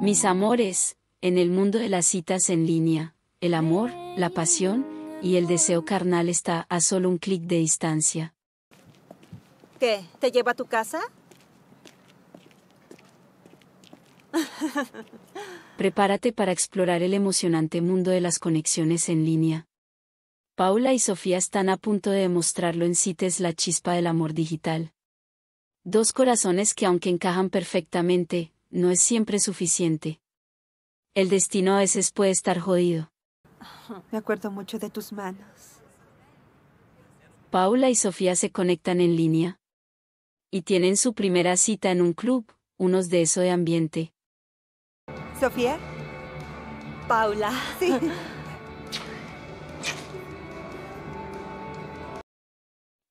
Mis amores, en el mundo de las citas en línea, el amor, la pasión y el deseo carnal está a solo un clic de distancia. ¿Qué? ¿Te lleva a tu casa? Prepárate para explorar el emocionante mundo de las conexiones en línea. Paula y Sofía están a punto de demostrarlo en CITES la chispa del amor digital. Dos corazones que aunque encajan perfectamente, no es siempre suficiente. El destino a veces puede estar jodido. Me acuerdo mucho de tus manos. Paula y Sofía se conectan en línea. Y tienen su primera cita en un club, unos de eso de ambiente. ¿Sofía? Paula. Sí.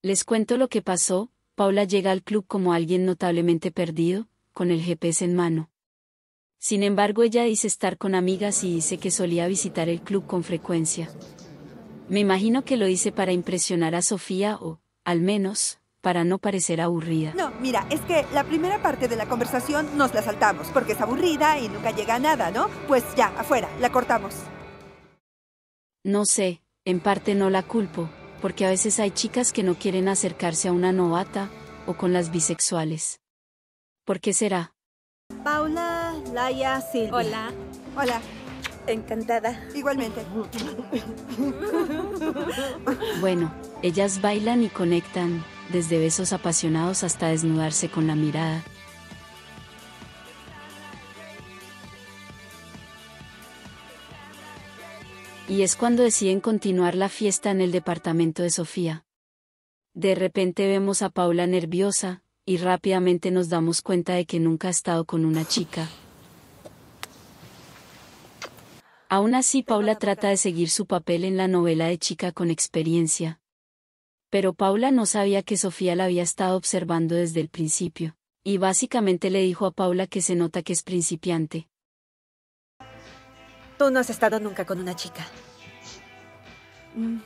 Les cuento lo que pasó. Paula llega al club como alguien notablemente perdido, con el GPS en mano. Sin embargo, ella dice estar con amigas y dice que solía visitar el club con frecuencia. Me imagino que lo hice para impresionar a Sofía o, al menos, para no parecer aburrida. No, mira, es que la primera parte de la conversación nos la saltamos porque es aburrida y nunca llega a nada, ¿no? Pues ya, afuera, la cortamos. No sé, en parte no la culpo, porque a veces hay chicas que no quieren acercarse a una novata, o con las bisexuales. ¿Por qué será? Paula, Laia, Silvia. Hola. Hola. Encantada. Igualmente. Bueno, ellas bailan y conectan, desde besos apasionados hasta desnudarse con la mirada. Y es cuando deciden continuar la fiesta en el departamento de Sofía. De repente vemos a Paula nerviosa, y rápidamente nos damos cuenta de que nunca ha estado con una chica. Aún así, Paula trata de seguir su papel en la novela de chica con experiencia. Pero Paula no sabía que Sofía la había estado observando desde el principio, y básicamente le dijo a Paula que se nota que es principiante. Tú no has estado nunca con una chica. Mm.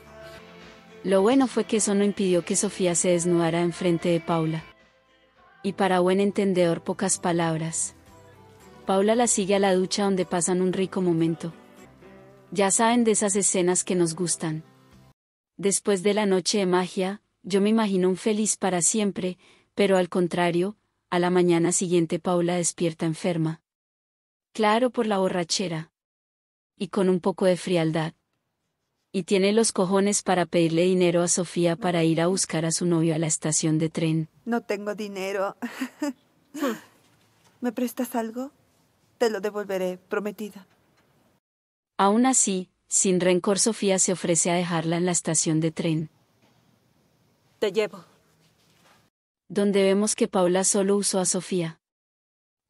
Lo bueno fue que eso no impidió que Sofía se desnudara enfrente de Paula y para buen entendedor pocas palabras. Paula la sigue a la ducha donde pasan un rico momento. Ya saben de esas escenas que nos gustan. Después de la noche de magia, yo me imagino un feliz para siempre, pero al contrario, a la mañana siguiente Paula despierta enferma. Claro por la borrachera. Y con un poco de frialdad y tiene los cojones para pedirle dinero a Sofía para ir a buscar a su novio a la estación de tren. No tengo dinero. Hmm. ¿Me prestas algo? Te lo devolveré, prometida. Aún así, sin rencor Sofía se ofrece a dejarla en la estación de tren. Te llevo. Donde vemos que Paula solo usó a Sofía.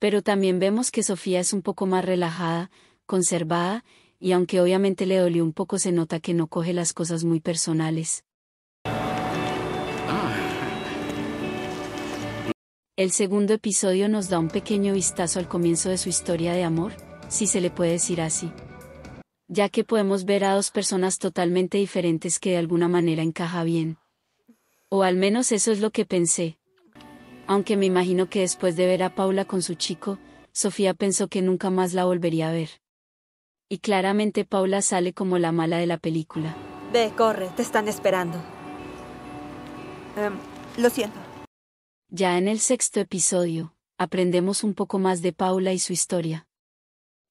Pero también vemos que Sofía es un poco más relajada, conservada y aunque obviamente le dolió un poco se nota que no coge las cosas muy personales. El segundo episodio nos da un pequeño vistazo al comienzo de su historia de amor, si se le puede decir así. Ya que podemos ver a dos personas totalmente diferentes que de alguna manera encaja bien. O al menos eso es lo que pensé. Aunque me imagino que después de ver a Paula con su chico, Sofía pensó que nunca más la volvería a ver y claramente Paula sale como la mala de la película. Ve, corre, te están esperando. Em, lo siento. Ya en el sexto episodio, aprendemos un poco más de Paula y su historia.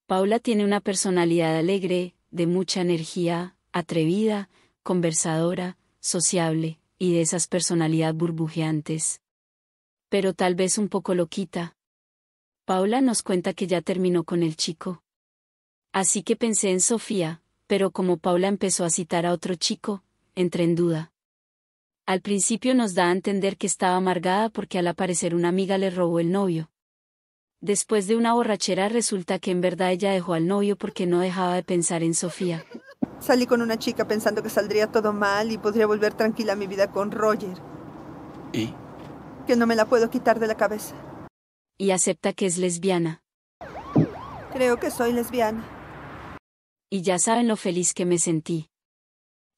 Paula tiene una personalidad alegre, de mucha energía, atrevida, conversadora, sociable, y de esas personalidades burbujeantes. Pero tal vez un poco loquita. Paula nos cuenta que ya terminó con el chico, Así que pensé en Sofía, pero como Paula empezó a citar a otro chico, entré en duda. Al principio nos da a entender que estaba amargada porque al aparecer una amiga le robó el novio. Después de una borrachera resulta que en verdad ella dejó al novio porque no dejaba de pensar en Sofía. Salí con una chica pensando que saldría todo mal y podría volver tranquila a mi vida con Roger. ¿Y? Que no me la puedo quitar de la cabeza. Y acepta que es lesbiana. Creo que soy lesbiana y ya saben lo feliz que me sentí.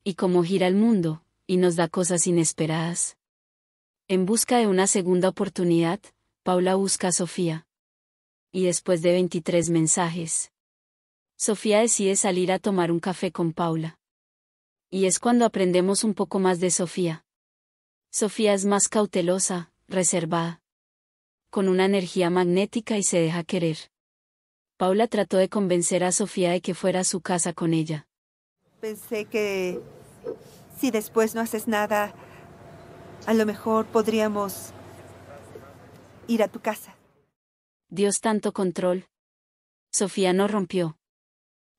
Y cómo gira el mundo, y nos da cosas inesperadas. En busca de una segunda oportunidad, Paula busca a Sofía. Y después de 23 mensajes, Sofía decide salir a tomar un café con Paula. Y es cuando aprendemos un poco más de Sofía. Sofía es más cautelosa, reservada. Con una energía magnética y se deja querer. Paula trató de convencer a Sofía de que fuera a su casa con ella. Pensé que si después no haces nada, a lo mejor podríamos ir a tu casa. Dios tanto control. Sofía no rompió.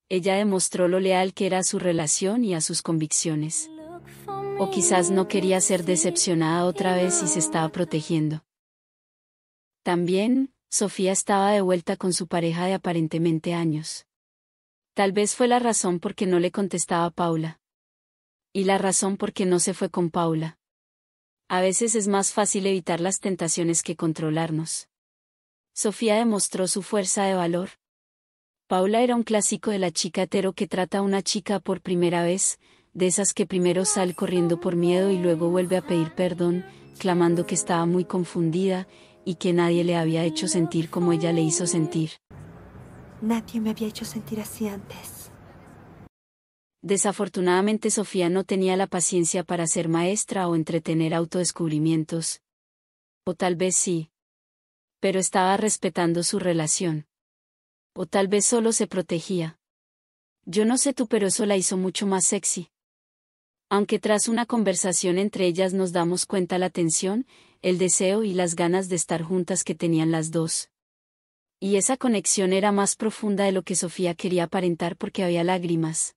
Ella demostró lo leal que era a su relación y a sus convicciones. O quizás no quería ser decepcionada otra vez y se estaba protegiendo. También, Sofía estaba de vuelta con su pareja de aparentemente años. Tal vez fue la razón por qué no le contestaba Paula. Y la razón por qué no se fue con Paula. A veces es más fácil evitar las tentaciones que controlarnos. Sofía demostró su fuerza de valor. Paula era un clásico de la chica hetero que trata a una chica por primera vez, de esas que primero sale corriendo por miedo y luego vuelve a pedir perdón, clamando que estaba muy confundida, y que nadie le había hecho sentir como ella le hizo sentir. Nadie me había hecho sentir así antes. Desafortunadamente Sofía no tenía la paciencia para ser maestra o entretener autodescubrimientos. O tal vez sí. Pero estaba respetando su relación. O tal vez solo se protegía. Yo no sé tú, pero eso la hizo mucho más sexy. Aunque tras una conversación entre ellas nos damos cuenta la tensión, el deseo y las ganas de estar juntas que tenían las dos. Y esa conexión era más profunda de lo que Sofía quería aparentar porque había lágrimas.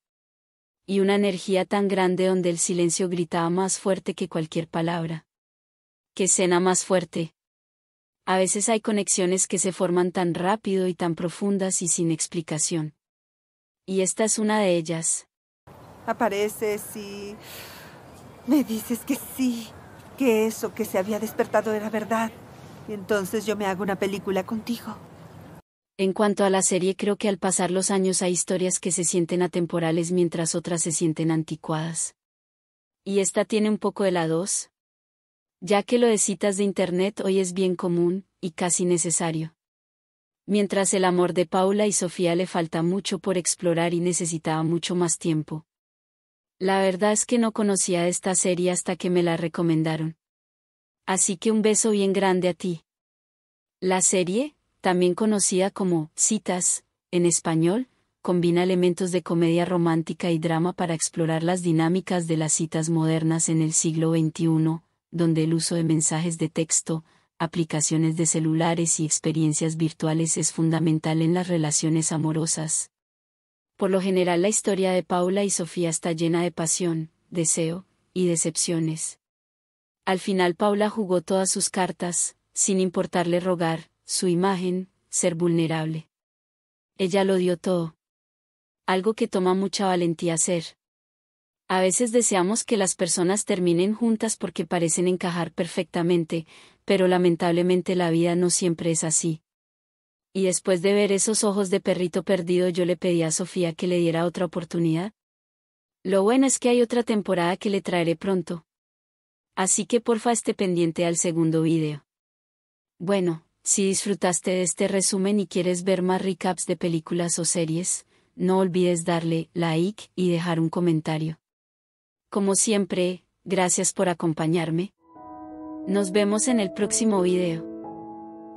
Y una energía tan grande donde el silencio gritaba más fuerte que cualquier palabra. ¡Qué cena más fuerte! A veces hay conexiones que se forman tan rápido y tan profundas y sin explicación. Y esta es una de ellas. Apareces y me dices que sí, que eso que se había despertado era verdad. Y entonces yo me hago una película contigo. En cuanto a la serie, creo que al pasar los años hay historias que se sienten atemporales mientras otras se sienten anticuadas. Y esta tiene un poco de la dos. Ya que lo de citas de Internet hoy es bien común, y casi necesario. Mientras el amor de Paula y Sofía le falta mucho por explorar y necesitaba mucho más tiempo, la verdad es que no conocía esta serie hasta que me la recomendaron. Así que un beso bien grande a ti. La serie, también conocida como Citas, en español, combina elementos de comedia romántica y drama para explorar las dinámicas de las citas modernas en el siglo XXI, donde el uso de mensajes de texto, aplicaciones de celulares y experiencias virtuales es fundamental en las relaciones amorosas, por lo general la historia de Paula y Sofía está llena de pasión, deseo, y decepciones. Al final Paula jugó todas sus cartas, sin importarle rogar, su imagen, ser vulnerable. Ella lo dio todo. Algo que toma mucha valentía hacer. A veces deseamos que las personas terminen juntas porque parecen encajar perfectamente, pero lamentablemente la vida no siempre es así y después de ver esos ojos de perrito perdido yo le pedí a Sofía que le diera otra oportunidad. Lo bueno es que hay otra temporada que le traeré pronto. Así que porfa esté pendiente al segundo video. Bueno, si disfrutaste de este resumen y quieres ver más recaps de películas o series, no olvides darle like y dejar un comentario. Como siempre, gracias por acompañarme. Nos vemos en el próximo video.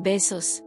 Besos.